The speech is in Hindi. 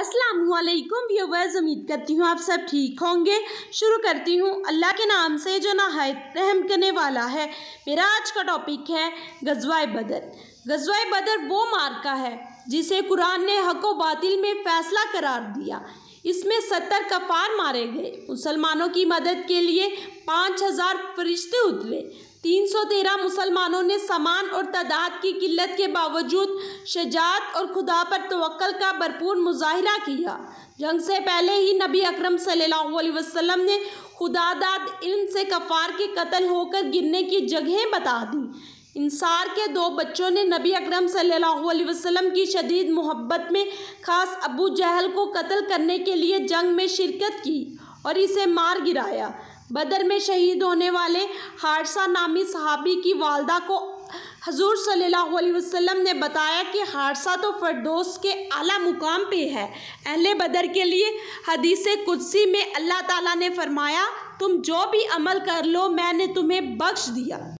असलकुम व्यूवर्स उम्मीद करती हूँ आप सब ठीक होंगे शुरू करती हूँ अल्लाह के नाम से जो नहायत रहम करने वाला है मेरा आज का टॉपिक है गजवाए बदर गजवाए बदर वो मार्का है जिसे कुरान ने हक व बातिल में फ़ैसला करार दिया इसमें सत्तर कफार मारे गए मुसलमानों की मदद के लिए पाँच हज़ार फरिश्ते उतरे 313 मुसलमानों ने सामान और तादाद की किल्लत के बावजूद शजात और खुदा पर तवक्ल का भरपूर मुजाहरा किया जंग से पहले ही नबी अकरम सल्लल्लाहु अलैहि वसल्लम ने खुदादाद इल्म से कफार के कत्ल होकर गिरने की जगहें बता दी इंसार के दो बच्चों ने नबी अकरम सल्लल्लाहु अलैहि वसल्लम की शदीद मोहब्बत में खास अबू जहल को कत्ल करने के लिए जंग में शिरकत की और इसे मार गिराया बदर में शहीद होने वाले हादसा नामी सहाबी की वालदा को हजूर सल्लल्लाहु अलैहि वसल्लम ने बताया कि हादसा तो फरदोस के आला मुकाम पे है अहले बदर के लिए हदीस कुदसी में अल्लाह ताला ने फरमाया तुम जो भी अमल कर लो मैंने तुम्हें बख्श दिया